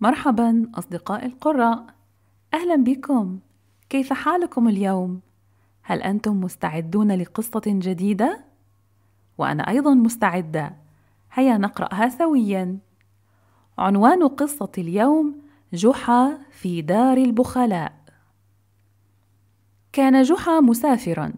مرحبا أصدقائي القراء أهلا بكم كيف حالكم اليوم؟ هل أنتم مستعدون لقصة جديدة؟ وأنا أيضا مستعدة هيا نقرأها سويا عنوان قصة اليوم جحا في دار البخلاء كان جحا مسافرا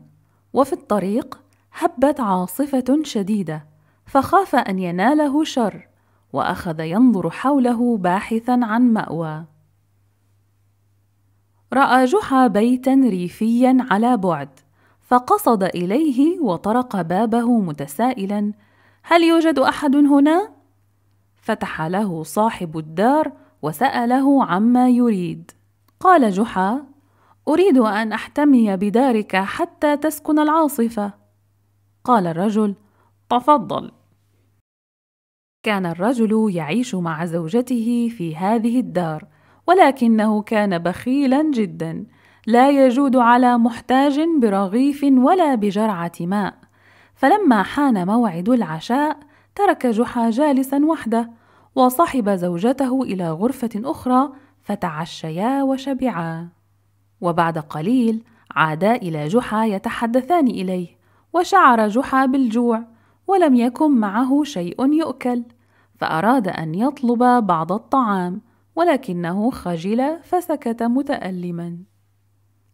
وفي الطريق هبت عاصفة شديدة فخاف أن يناله شر واخذ ينظر حوله باحثا عن ماوى راى جحا بيتا ريفيا على بعد فقصد اليه وطرق بابه متسائلا هل يوجد احد هنا فتح له صاحب الدار وساله عما يريد قال جحا اريد ان احتمي بدارك حتى تسكن العاصفه قال الرجل تفضل كان الرجل يعيش مع زوجته في هذه الدار ولكنه كان بخيلا جدا لا يجود على محتاج برغيف ولا بجرعه ماء فلما حان موعد العشاء ترك جحا جالسا وحده وصحب زوجته الى غرفه اخرى فتعشيا وشبعا وبعد قليل عادا الى جحا يتحدثان اليه وشعر جحا بالجوع ولم يكن معه شيء يؤكل فاراد ان يطلب بعض الطعام ولكنه خجل فسكت متالما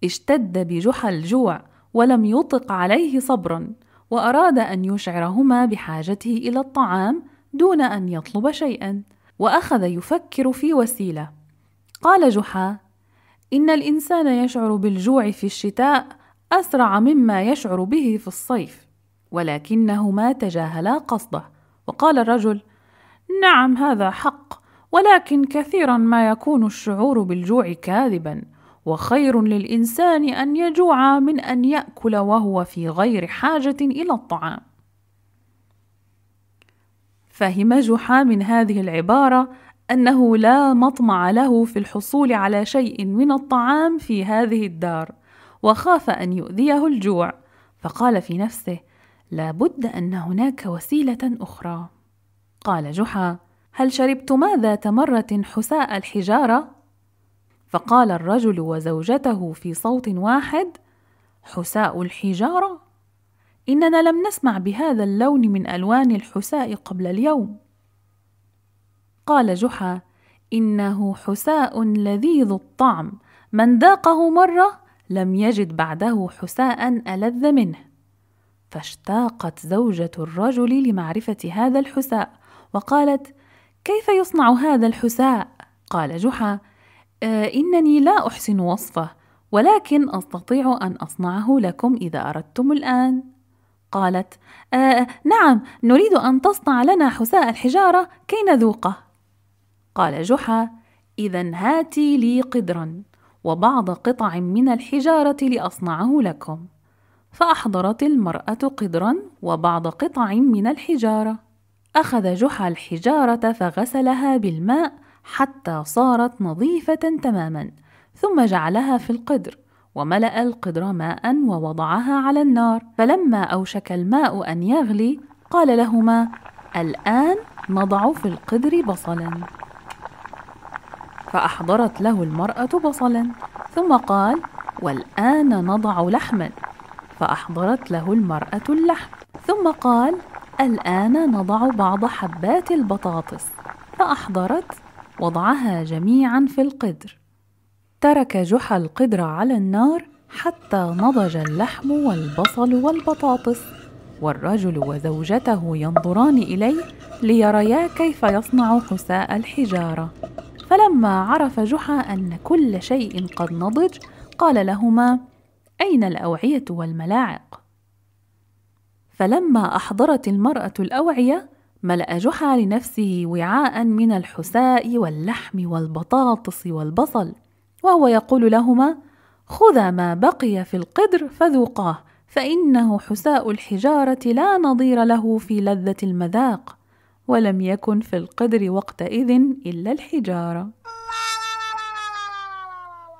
اشتد بجحا الجوع ولم يطق عليه صبرا واراد ان يشعرهما بحاجته الى الطعام دون ان يطلب شيئا واخذ يفكر في وسيله قال جحا ان الانسان يشعر بالجوع في الشتاء اسرع مما يشعر به في الصيف ولكنهما تجاهلا قصده وقال الرجل نعم هذا حق ولكن كثيرا ما يكون الشعور بالجوع كاذبا وخير للانسان ان يجوع من ان ياكل وهو في غير حاجه الى الطعام فهم جحا من هذه العباره انه لا مطمع له في الحصول على شيء من الطعام في هذه الدار وخاف ان يؤذيه الجوع فقال في نفسه لابد ان هناك وسيله اخرى قال جحا هل شربتما ذات مره حساء الحجاره فقال الرجل وزوجته في صوت واحد حساء الحجاره اننا لم نسمع بهذا اللون من الوان الحساء قبل اليوم قال جحا انه حساء لذيذ الطعم من ذاقه مره لم يجد بعده حساء ألذ منه فاشتاقت زوجة الرجل لمعرفة هذا الحساء وقالت كيف يصنع هذا الحساء؟ قال جحا آه إنني لا أحسن وصفه ولكن أستطيع أن أصنعه لكم إذا أردتم الآن قالت آه نعم نريد أن تصنع لنا حساء الحجارة كي نذوقه قال جحا إذا هاتي لي قدرا وبعض قطع من الحجارة لأصنعه لكم فأحضرت المرأة قدرا وبعض قطع من الحجارة أخذ جحا الحجارة فغسلها بالماء حتى صارت نظيفة تماما ثم جعلها في القدر وملأ القدر ماء ووضعها على النار فلما أوشك الماء أن يغلي قال لهما الآن نضع في القدر بصلا فأحضرت له المرأة بصلا ثم قال والآن نضع لحما فأحضرت له المرأة اللحم ثم قال الآن نضع بعض حبات البطاطس فأحضرت وضعها جميعا في القدر ترك جحا القدر على النار حتى نضج اللحم والبصل والبطاطس والرجل وزوجته ينظران اليه ليريا كيف يصنع حساء الحجاره فلما عرف جحا ان كل شيء قد نضج قال لهما أين الأوعية والملاعق؟ فلما أحضرت المرأة الأوعية ملأ جحا لنفسه وعاء من الحساء واللحم والبطاطس والبصل وهو يقول لهما خذا ما بقي في القدر فذوقاه فإنه حساء الحجارة لا نظير له في لذة المذاق ولم يكن في القدر وقتئذ إلا الحجارة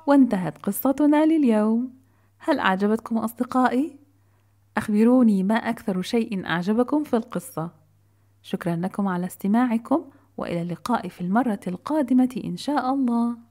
وانتهت قصتنا لليوم هل أعجبتكم أصدقائي؟ أخبروني ما أكثر شيء أعجبكم في القصة شكرا لكم على استماعكم وإلى اللقاء في المرة القادمة إن شاء الله